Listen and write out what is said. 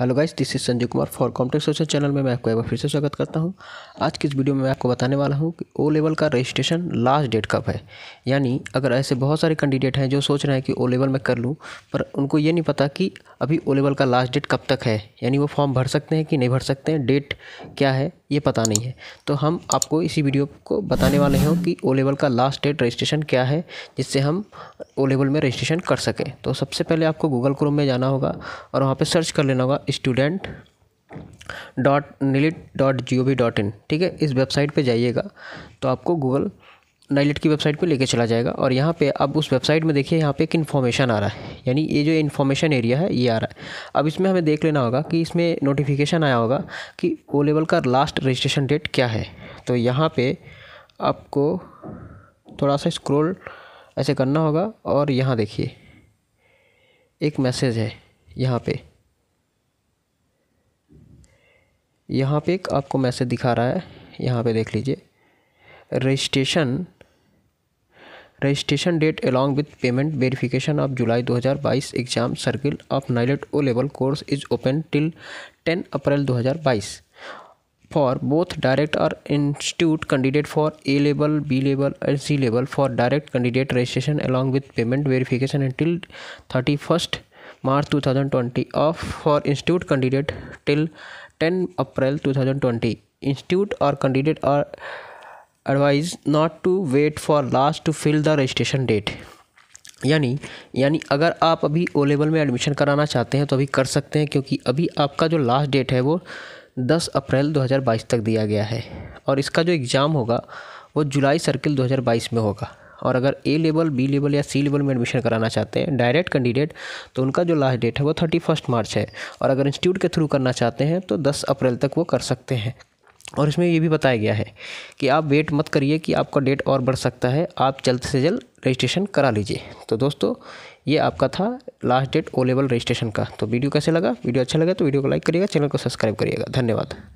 hello guys this is Sanjay Kumar for complex social channel में मैं आपको एक बार फिर से स्वागत करता हूं आज की इस वीडियो में मैं आपको बताने वाला हूं कि ओ लेवल का रजिस्ट्रेशन लास्ट डेट कब है यानी अगर ऐसे बहुत सारे कैंडिडेट हैं जो सोच रहे हैं कि ओ लेवल में कर लूं पर उनको ये नहीं पता कि अभी ओ लेवल का लास्ट डेट कब तक है यानी वो फॉर्म भर सकते हैं कि नहीं भर सकते हैं डेट क्या है ये पता नहीं है तो हम आपको इसी वीडियो को बताने वाले हैं कि ओ लेवल का लास्ट डेट रजिस्ट्रेशन क्या है जिससे हम ओ लेवल में रजिस्ट्रेशन कर सकें तो सबसे पहले आपको गूगल क्रोम में जाना होगा और वहाँ पर सर्च कर लेना होगा student dot NIELIT dot G O V dot in ठीक है इस वेबसाइट पे जाइएगा तो आपको गूगल नाइलेट की वेबसाइट पे लेके चला जाएगा और यहाँ पे अब उस वेबसाइट में देखिए यहाँ पे एक इन्फॉर्मेशन आ रहा है यानी ये जो इन्फॉर्मेशन एरिया है ये आ रहा है अब इसमें हमें देख लेना होगा कि इसमें नोटिफिकेशन आया होगा कि ओ लेवल का लास्ट रजिस्ट्रेशन डेट क्या है तो यहाँ पे आपको थोड़ा सा स्क्रोल ऐसे करना होगा और यहाँ देखिए एक मैसेज है यहाँ पर यहाँ पे एक आपको मैसेज दिखा रहा है यहाँ पे देख लीजिए registration registration date along with payment verification of July 2022 exam circle of NIELIT O level course is open till 10 April 2022 for both direct और institute candidate for A level B level and C level for direct candidate registration along with payment verification until thirty first March two thousand twenty of for institute candidate till ten April two thousand twenty institute और candidate are advise not to wait for last to fill the registration date यानी यानी अगर आप अभी O level में admission कराना चाहते हैं तो अभी कर सकते हैं क्योंकि अभी आपका जो लास्ट डेट है वो 10 अप्रैल 2022 तक दिया गया है और इसका जो एग्ज़ाम होगा वो जुलाई सर्किल 2022 में होगा और अगर ए लेवल बी लेवल या सी लेवल में एडमिशन कराना चाहते हैं डायरेक्ट कैंडिडेट तो उनका जो लास्ट डेट है वो थर्टी फर्स्ट मार्च है और अगर इंस्टीट्यूट के थ्रू करना चाहते हैं तो दस अप्रैल तक वो कर सकते हैं और इसमें ये भी बताया गया है कि आप वेट मत करिए कि आपका डेट और बढ़ सकता है आप जल्द से जल्द रजिस्ट्रेशन करा लीजिए तो दोस्तों ये आपका था last date O level registration का तो वीडियो कैसे लगा वीडियो अच्छा लगा तो वीडियो को लाइक करिएगा चैनल को सब्सक्राइब करिएगा धन्यवाद